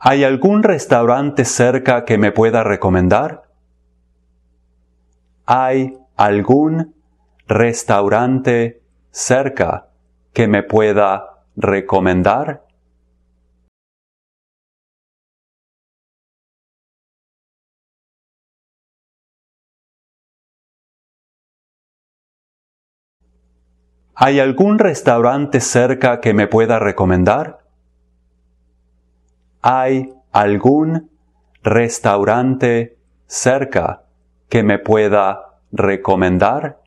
¿Hay algún restaurante cerca que me pueda recomendar? ¿Hay algún restaurante cerca que me pueda recomendar? ¿Hay algún restaurante cerca que me pueda recomendar? ¿Hay algún restaurante cerca que me pueda recomendar?